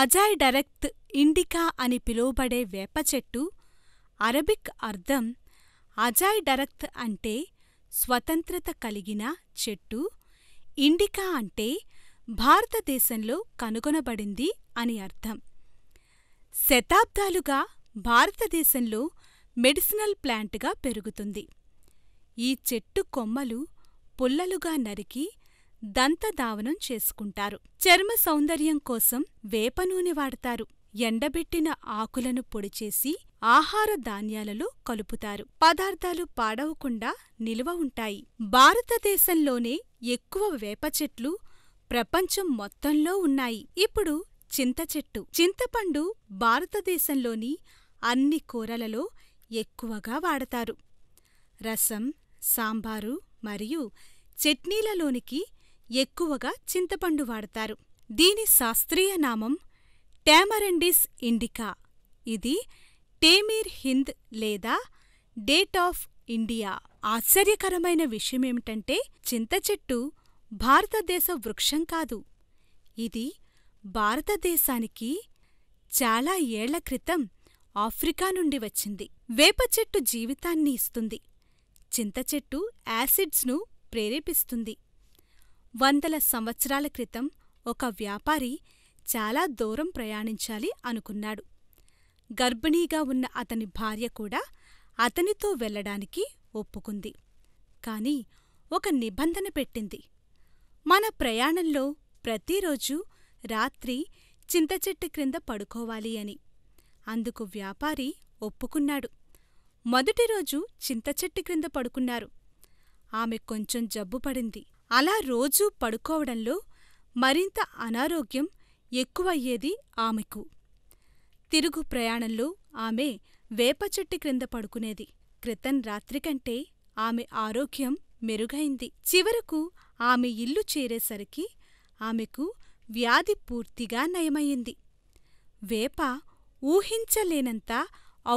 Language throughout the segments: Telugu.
అజాయ్ డరెక్త్ ఇండికా అని పిలువబడే వేప చెట్టు అరబిక్ అర్థం అజాయ్ డరక్త్ అంటే స్వతంత్రత కలిగిన చెట్టు ఇండికా అంటే భారతదేశంలో కనుగొనబడింది అని అర్థం శతాబ్దాలుగా భారతదేశంలో మెడిసినల్ ప్లాంట్గా పెరుగుతుంది ఈ చెట్టు కొమ్మలు పుల్లలుగా నరికి దంతదావనం చేసుకుంటారు చర్మ సౌందర్యం కోసం వేపనూనె వాడతారు ఎండబెట్టిన ఆకులను పొడిచేసి ఆహార ధాన్యాలలో కలుపుతారు పదార్థాలు పాడవకుండా నిలువ ఉంటాయి భారతదేశంలోనే ఎక్కువ వేపచెట్లు ప్రపంచం మొత్తంలో ఉన్నాయి ఇప్పుడు చింతచెట్టు చింతపండు భారతదేశంలోని అన్ని కూరలలో ఎక్కువగా వాడతారు రసం సాంబారు మరియు చట్నీలలోనికి ఎక్కువగా చింతపండు వాడతారు. దీని శాస్త్రీయ నామం టామరెండిస్ ఇండికా, ఇది టేమీర్ హింద్ లేదా డేట్ ఆఫ్ ఇండియా. ఆశ్చర్యకరమైన విషయమేమిటంటే చింతచెట్టు భారతదేశ వృక్షం కాదు, ఇది భారతదేశానికి చాలా ఏళ్ల క్రితం ఆఫ్రికా నుండి వచ్చింది. వేపచెట్టు జీవితాన్ని ఇస్తుంది, చింతచెట్టు చెట్టు యాసిడ్స్ను ప్రేరేపిస్తుంది. వందల సంవత్సరాల క్రితం ఒక వ్యాపారి చాలా దూరం ప్రయాణించాలి అనుకున్నాడు. గర్భిణీగా ఉన్న అతని భార్య కూడా అతనితో వెళ్ళడానికి ఒప్పుకుంది. కాని ఒక నిబంధన పెట్టింది. మన ప్రయాణంలో ప్రతిరోజూ రాత్రి చింతచెట్టు క్రింద పడుకోవాలి అని. అందుకు వ్యాపారి ఒప్పుకున్నాడు. మొదటిరోజు చింతచెట్టు క్రింద పడుకున్నారు. ఆమె కొంచెం జబ్బుపడింది. అలా రోజూ పడుకోవడంలో మరింత అనారోగ్యం ఎక్కువయ్యేది ఆమెకు. తిరుగు ప్రయాణంలో ఆమె వేపచెట్టు క్రింద పడుకునేది. క్రితం రాత్రికంటే ఆమె ఆరోగ్యం మెరుగైంది. చివరకు ఆమె ఇల్లు చేరేసరికి ఆమెకు వ్యాధి పూర్తిగా నయమయింది. వేప ఊహించలేనంత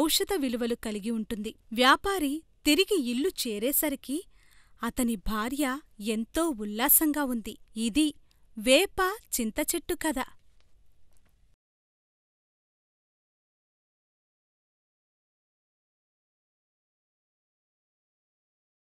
ఔషధ విలువలు కలిగి ఉంటుంది. వ్యాపారి తిరిగి ఇల్లు చేరేసరికి అతని భార్య ఎంతో ఉల్లాసంగా ఉంది. ఇది వేప చింతచెట్టు కథ